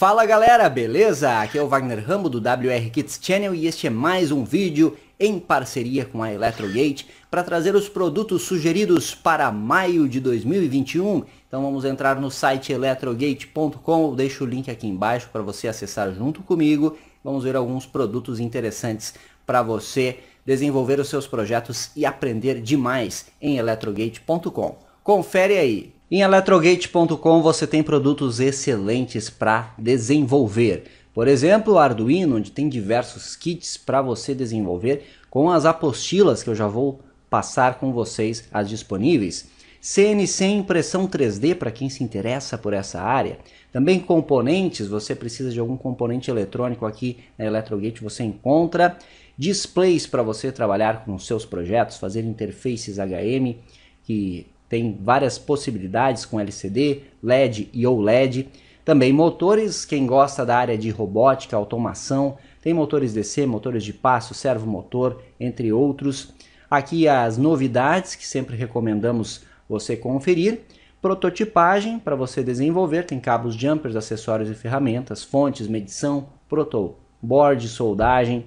Fala galera, beleza? Aqui é o Wagner Rambo do WR Kids Channel e este é mais um vídeo em parceria com a Electrogate para trazer os produtos sugeridos para maio de 2021. Então vamos entrar no site electrogate.com, deixo o link aqui embaixo para você acessar junto comigo. Vamos ver alguns produtos interessantes para você desenvolver os seus projetos e aprender demais em electrogate.com. Confere aí. Em eletrogate.com você tem produtos excelentes para desenvolver. Por exemplo, o Arduino, onde tem diversos kits para você desenvolver com as apostilas que eu já vou passar com vocês as disponíveis. CNC impressão 3D para quem se interessa por essa área. Também componentes, você precisa de algum componente eletrônico aqui na eletrogate? você encontra. Displays para você trabalhar com seus projetos, fazer interfaces HM que tem várias possibilidades com LCD, LED e OLED. Também motores, quem gosta da área de robótica, automação, tem motores DC, motores de passo, servomotor, entre outros. Aqui as novidades que sempre recomendamos você conferir. Prototipagem para você desenvolver, tem cabos jumpers, acessórios e ferramentas, fontes, medição, protoboard, soldagem,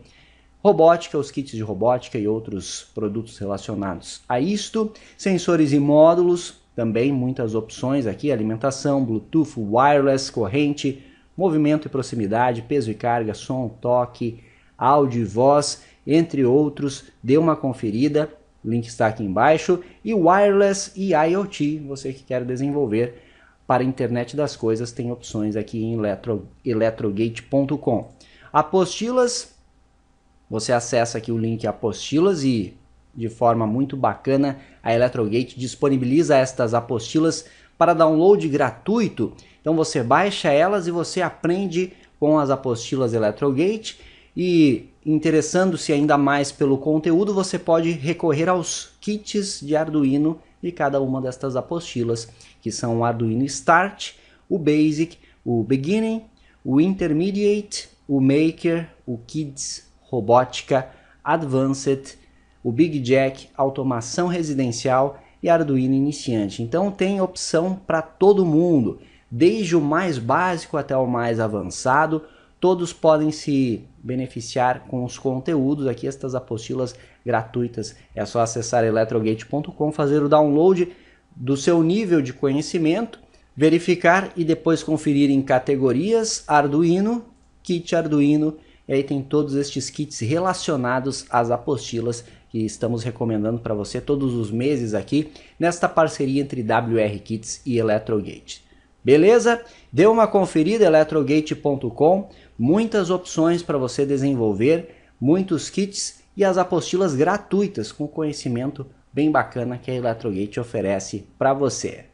robótica, os kits de robótica e outros produtos relacionados a isto, sensores e módulos, também muitas opções aqui, alimentação, Bluetooth, wireless, corrente, movimento e proximidade, peso e carga, som, toque, áudio e voz, entre outros. Dê uma conferida, o link está aqui embaixo. E wireless e IoT, você que quer desenvolver para a internet das coisas, tem opções aqui em eletrogate.com. Apostilas você acessa aqui o link apostilas e de forma muito bacana a Eletrogate disponibiliza estas apostilas para download gratuito. Então você baixa elas e você aprende com as apostilas Eletrogate e interessando-se ainda mais pelo conteúdo, você pode recorrer aos kits de Arduino de cada uma destas apostilas, que são o Arduino Start, o Basic, o Beginning, o Intermediate, o Maker, o Kids robótica, advanced, o Big Jack, automação residencial e Arduino iniciante. Então tem opção para todo mundo, desde o mais básico até o mais avançado. Todos podem se beneficiar com os conteúdos aqui, estas apostilas gratuitas. É só acessar eletrogate.com, fazer o download do seu nível de conhecimento, verificar e depois conferir em categorias Arduino, kit Arduino e aí tem todos estes kits relacionados às apostilas que estamos recomendando para você todos os meses aqui, nesta parceria entre WR Kits e Electrogate. Beleza? Dê uma conferida electrogate.com, muitas opções para você desenvolver, muitos kits e as apostilas gratuitas com conhecimento bem bacana que a Electrogate oferece para você.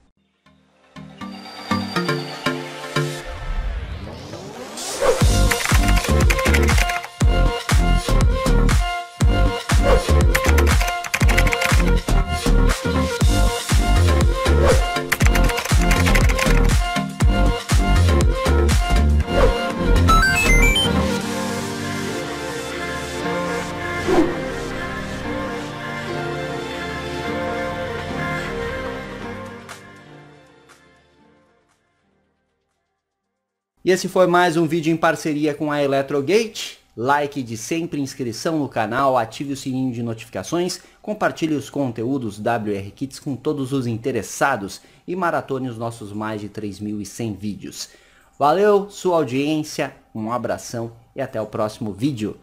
E esse foi mais um vídeo em parceria com a Electrogate like de sempre, inscrição no canal, ative o sininho de notificações, compartilhe os conteúdos WR Kits com todos os interessados e maratone os nossos mais de 3.100 vídeos. Valeu sua audiência, um abração e até o próximo vídeo.